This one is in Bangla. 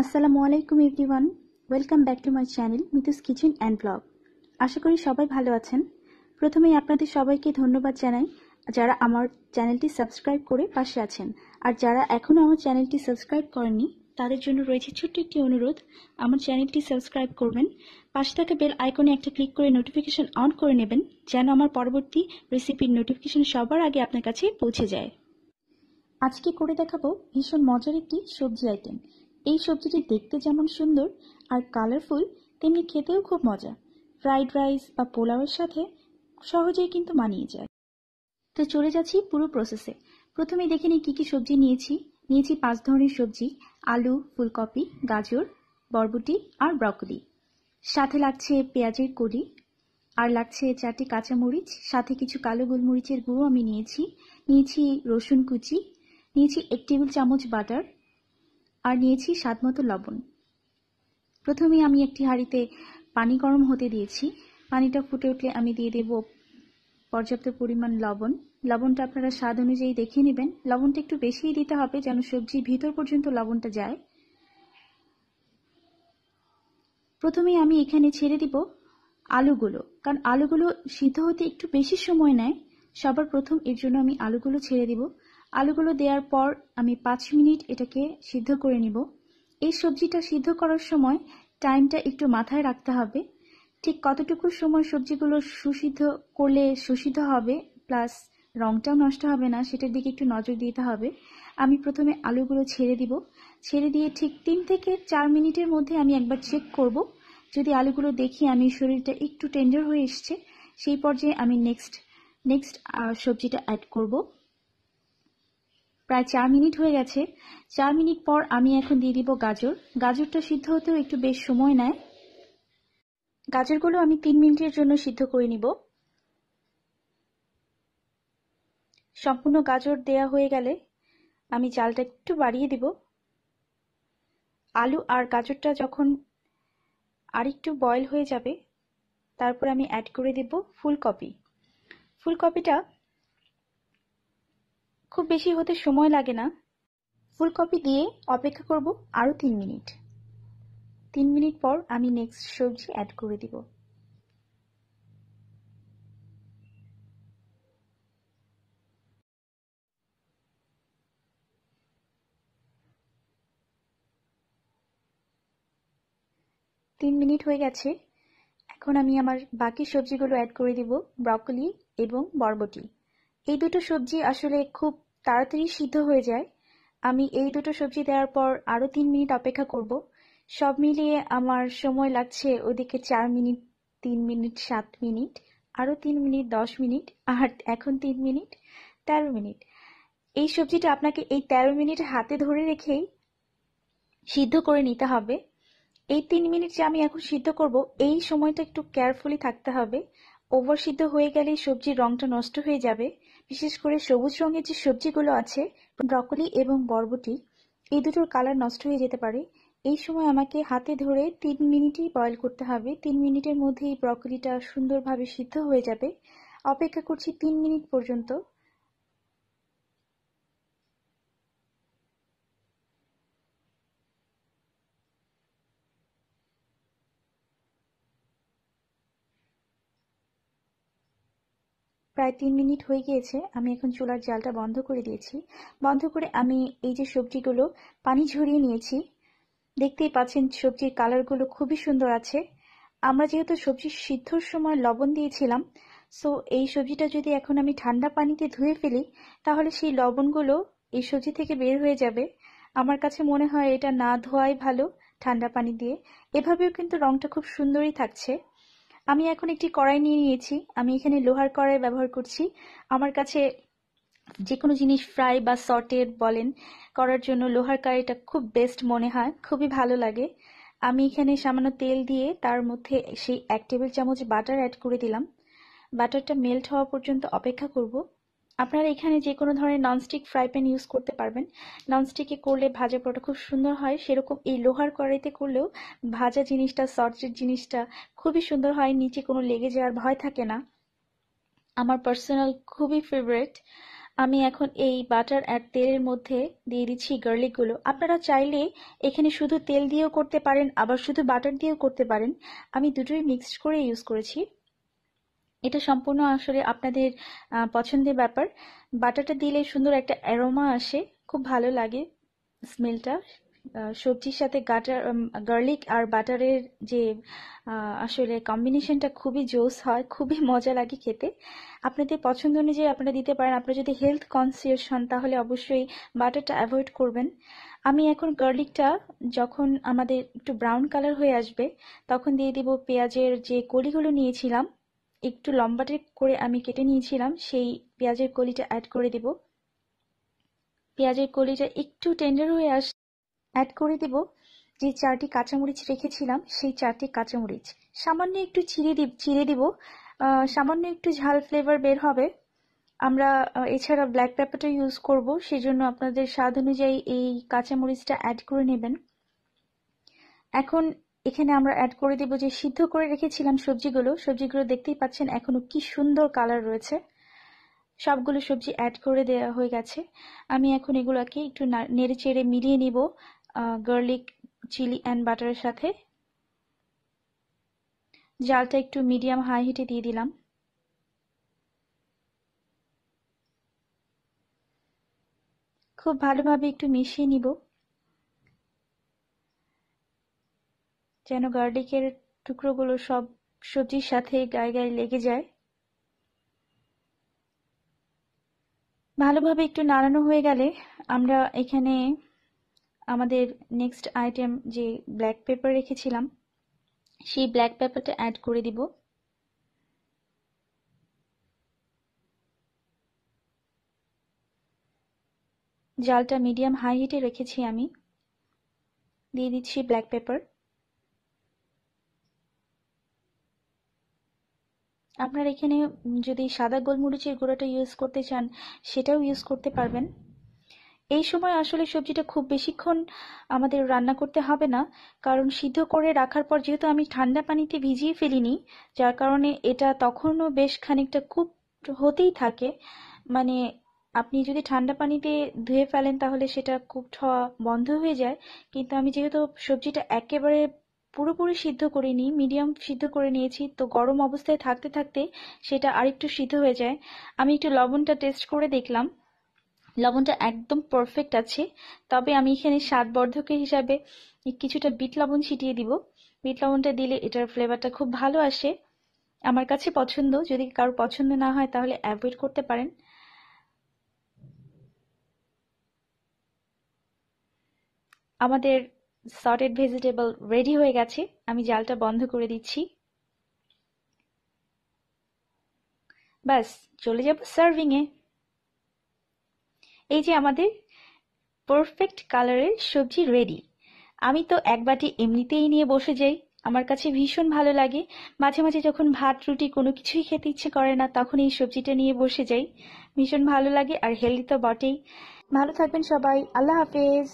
আসসালামু আলাইকুম everyone welcome back to my channel Mithu's kitchen and blog আশা করি সবাই ভালো আছেন প্রথমেই আপনাদের সবাইকে ধন্যবাদ জানাই যারা আমার চ্যানেলটি সাবস্ক্রাইব করে পাশে আছেন আর যারা এখনও আমার চ্যানেলটি সাবস্ক্রাইব করেননি তাদের জন্য রয়েছে ছোট্ট একটি অনুরোধ আমার চ্যানেলটি সাবস্ক্রাইব করবেন পাশে থাকা বেল আইকনে একটা ক্লিক করে নোটিফিকেশন অন করে নেবেন যেন আমার পরবর্তী রেসিপির নোটিফিকেশন সবার আগে আপনার কাছে পৌঁছে যায় আজকে করে দেখাবো ভীষণ মজার একটি সবজি আইটেম এই সবজিটি দেখতে যেমন সুন্দর আর কালারফুল তেমনি খেতেও খুব মজা ফ্রাইড রাইস বা পোলাওয়ের সাথে সহজেই কিন্তু মানিয়ে যায় তো চলে যাচ্ছি পুরো প্রসেসে প্রথমে দেখে নিই কী কী সবজি নিয়েছি নিয়েছি পাঁচ ধরনের সবজি আলু ফুলকপি গাজর বরবটি আর ব্রকলি সাথে লাগছে পেঁয়াজের কড়ি আর লাগছে চারটি কাঁচামরিচ সাথে কিছু কালো গোলমরিচের গুঁড়ো আমি নিয়েছি নিয়েছি রসুন কুচি নিয়েছি এক টেবিল চামচ বাটার আর নিয়েছি স্বাদ মতো লবণ প্রথমে আমি একটি হাঁড়িতে পানি গরম হতে দিয়েছি পানিটা ফুটে উঠলে আমি দিয়ে দেব পর্যাপ্ত পরিমাণ লবণ লবণটা আপনারা স্বাদ অনুযায়ী দেখে নেবেন লবণটা একটু বেশিই দিতে হবে যেন সবজির ভিতর পর্যন্ত লবণটা যায় প্রথমে আমি এখানে ছেড়ে দিব আলুগুলো কারণ আলুগুলো সিদ্ধ হতে একটু বেশি সময় নেয় সবার প্রথম এর জন্য আমি আলুগুলো ছেড়ে দিব আলুগুলো দেওয়ার পর আমি পাঁচ মিনিট এটাকে সিদ্ধ করে নিব এই সবজিটা সিদ্ধ করার সময় টাইমটা একটু মাথায় রাখতে হবে ঠিক কতটুকু সময় সবজিগুলো সুসিদ্ধ করলে সুসিদ্ধ হবে প্লাস রংটাও নষ্ট হবে না সেটার দিকে একটু নজর দিতে হবে আমি প্রথমে আলুগুলো ছেড়ে দিব ছেড়ে দিয়ে ঠিক তিন থেকে চার মিনিটের মধ্যে আমি একবার চেক করব যদি আলুগুলো দেখি আমি শরীরটা একটু টেন্ডার হয়ে এসছে সেই পর্যায়ে আমি নেক্সট নেক্সট সবজিটা অ্যাড করব প্রায় চার মিনিট হয়ে গেছে চার মিনিট পর আমি এখন দিয়ে দিব গাজর গাজরটা সিদ্ধ হতেও একটু বেশ সময় নেয় গাজরগুলো আমি তিন মিনিটের জন্য সিদ্ধ করে নিব সম্পূর্ণ গাজর দেয়া হয়ে গেলে আমি চালটা একটু বাড়িয়ে দিব আলু আর গাজরটা যখন আরেকটু বয়েল হয়ে যাবে তারপর আমি অ্যাড করে দিব ফুলকপি ফুলকপিটা খুব বেশি হতে সময় লাগে না ফুলকপি দিয়ে অপেক্ষা করব আরও তিন মিনিট তিন মিনিট পর আমি নেক্সট সবজি অ্যাড করে দিব তিন মিনিট হয়ে গেছে এখন আমি আমার বাকি সবজিগুলো অ্যাড করে দিব ব্রকলি এবং বরবটি এই দুটো সবজি আসলে খুব তাড়াতাড়ি সিদ্ধ হয়ে যায় আমি এই দুটো সবজি দেওয়ার পর আরও তিন মিনিট অপেক্ষা করব সব মিলিয়ে আমার সময় লাগছে ওদিকে চার মিনিট তিন মিনিট সাত মিনিট আরও তিন মিনিট দশ মিনিট আর এখন তিন মিনিট তেরো মিনিট এই সবজিটা আপনাকে এই তেরো মিনিট হাতে ধরে রেখেই সিদ্ধ করে নিতে হবে এই তিন মিনিট যে আমি এখন সিদ্ধ করব এই সময়টা একটু কেয়ারফুলি থাকতে হবে ওভার সিদ্ধ হয়ে গেলে সবজির রংটা নষ্ট হয়ে যাবে বিশেষ করে সবুজ রঙের যে সবজিগুলো আছে ব্রকলি এবং বরবটি এই দুটোর কালার নষ্ট হয়ে যেতে পারে এই সময় আমাকে হাতে ধরে তিন মিনিটই বয়ল করতে হবে তিন মিনিটের মধ্যে এই ব্রকলিটা সুন্দরভাবে সিদ্ধ হয়ে যাবে অপেক্ষা করছি তিন মিনিট পর্যন্ত প্রায় তিন মিনিট হয়ে গিয়েছে আমি এখন চুলার জালটা বন্ধ করে দিয়েছি বন্ধ করে আমি এই যে সবজিগুলো পানি ঝরিয়ে নিয়েছি দেখতেই পাচ্ছেন সবজির কালারগুলো খুবই সুন্দর আছে আমরা যেহেতু সবজি সিদ্ধর সময় লবণ দিয়েছিলাম সো এই সবজিটা যদি এখন আমি ঠান্ডা পানিতে ধুয়ে ফেলি তাহলে সেই লবণগুলো এই সবজি থেকে বের হয়ে যাবে আমার কাছে মনে হয় এটা না ধোয়াই ভালো ঠান্ডা পানি দিয়ে এভাবেও কিন্তু রংটা খুব সুন্দরই থাকছে আমি এখন একটি কড়াই নিয়ে নিয়েছি আমি এখানে লোহার কড়াই ব্যবহার করছি আমার কাছে যে কোনো জিনিস ফ্রাই বা সর্টেড বলেন করার জন্য লোহার কড়াইটা খুব বেস্ট মনে হয় খুবই ভালো লাগে আমি এখানে সামান্য তেল দিয়ে তার মধ্যে সেই এক টেবিল চামচ বাটার অ্যাড করে দিলাম বাটারটা মেল্ট হওয়া পর্যন্ত অপেক্ষা করব আপনারা এখানে যে কোনো ধরনের ননস্টিক ফ্রাই প্যান ইউজ করতে পারবেন ননস্টিকে করলে ভাজা পোড়াটা খুব সুন্দর হয় সেরকম এই লোহার কড়াইতে করলেও ভাজা জিনিসটা সর্চের জিনিসটা খুবই সুন্দর হয় নিচে কোনো লেগে যাওয়ার ভয় থাকে না আমার পার্সোনাল খুবই ফেভারেট আমি এখন এই বাটার আর তেলের মধ্যে দিয়ে দিচ্ছি গার্লিকগুলো আপনারা চাইলে এখানে শুধু তেল দিয়েও করতে পারেন আবার শুধু বাটার দিয়েও করতে পারেন আমি দুটোই মিক্সড করে ইউজ করেছি এটা সম্পূর্ণ আসলে আপনাদের পছন্দের ব্যাপার বাটাটা দিলে সুন্দর একটা অ্যারোমা আসে খুব ভালো লাগে স্মেলটা সবজির সাথে গাটার গার্লিক আর বাটারের যে আসলে কম্বিনেশনটা খুবই জোস হয় খুবই মজা লাগে খেতে আপনাদের পছন্দ অনুযায়ী আপনারা দিতে পারেন আপনারা যদি হেলথ কনসিয়াস হন তাহলে অবশ্যই বাটারটা অ্যাভয়েড করবেন আমি এখন গার্লিকটা যখন আমাদের একটু ব্রাউন কালার হয়ে আসবে তখন দিয়ে দিব পেঁয়াজের যে কলিগুলো নিয়েছিলাম একটু লম্বাটে করে আমি কেটে নিয়েছিলাম সেই পেঁয়াজের কলিটা অ্যাড করে দেব পেঁয়াজের কলিটা একটু টেন্ডার হয়ে আস অ্যাড করে দেব যে চারটি কাঁচামরিচ রেখেছিলাম সেই চারটি কাঁচামরিচ সামান্য একটু চিড়ে দিব চিড়ে দিব সামান্য একটু ঝাল ফ্লেভার বের হবে আমরা এছাড়া ব্ল্যাক পেপারটা ইউজ করব সেজন্য আপনাদের স্বাদ অনুযায়ী এই কাঁচামরিচটা অ্যাড করে নেবেন এখন এখানে আমরা অ্যাড করে দেব যে সিদ্ধ করে রেখেছিলাম সবজিগুলো সবজিগুলো দেখতেই পাচ্ছেন এখনও কি সুন্দর কালার রয়েছে সবগুলো সবজি অ্যাড করে দেওয়া হয়ে গেছে আমি এখন এগুলোকে একটু নেড়ে চেড়ে মিলিয়ে নিব গার্লিক চিলি অ্যান্ড বাটারের সাথে জালটা একটু মিডিয়াম হাই হিটে দিয়ে দিলাম খুব ভালোভাবে একটু মিশিয়ে নিব যেন গার্লিকের টুকরোগুলো সব সবজির সাথে গায়ে গায়ে লেগে যায় ভালোভাবে একটু নাড়ানো হয়ে গেলে আমরা এখানে আমাদের নেক্সট আইটেম যে ব্ল্যাক পেপার রেখেছিলাম সেই ব্ল্যাক পেপারটা অ্যাড করে দিব জালটা মিডিয়াম হাই হিটে রেখেছি আমি দিয়ে দিচ্ছি ব্ল্যাক পেপার আপনার এখানে যদি সাদা গোলমরিচের গুঁড়োটা ইউজ করতে চান সেটাও ইউজ করতে পারবেন এই সময় আসলে সবজিটা খুব বেশিক্ষণ আমাদের রান্না করতে হবে না কারণ সিদ্ধ করে রাখার পর যেহেতু আমি ঠান্ডা পানিতে ভিজিয়ে ফেলিনি যার কারণে এটা তখনও বেশ খানিকটা খুব হতেই থাকে মানে আপনি যদি ঠান্ডা পানিতে ধুয়ে ফেলেন তাহলে সেটা কুকড হওয়া বন্ধ হয়ে যায় কিন্তু আমি যেহেতু সবজিটা একেবারে পুরোপুরি সিদ্ধ করিনি মিডিয়াম সিদ্ধ করে নিয়েছি তো গরম অবস্থায় থাকতে থাকতে সেটা আরেকটু সিদ্ধ হয়ে যায় আমি একটু লবণটা টেস্ট করে দেখলাম লবণটা একদম পারফেক্ট আছে তবে আমি এখানে স্বাদবর্ধক হিসাবে কিছুটা বিট লবণ ছিটিয়ে দিব বিট লবণটা দিলে এটার ফ্লেভারটা খুব ভালো আসে আমার কাছে পছন্দ যদি কারো পছন্দ না হয় তাহলে অ্যাভয়েড করতে পারেন আমাদের সটেড ভেজিটেবল রেডি হয়ে গেছে আমি জালটা বন্ধ করে দিচ্ছি ব্যাস চলে যাব সার্ভিংয়ে এই যে আমাদের পারফেক্ট কালারের সবজি রেডি আমি তো এক বাটি এমনিতেই নিয়ে বসে যাই আমার কাছে ভীষণ ভালো লাগে মাঝে মাঝে যখন ভাত রুটি কোনো কিছুই খেতে ইচ্ছে করে না তখন এই সবজিটা নিয়ে বসে যাই ভীষণ ভালো লাগে আর হেলদি তো বটেই ভালো থাকবেন সবাই আল্লাহ হাফেজ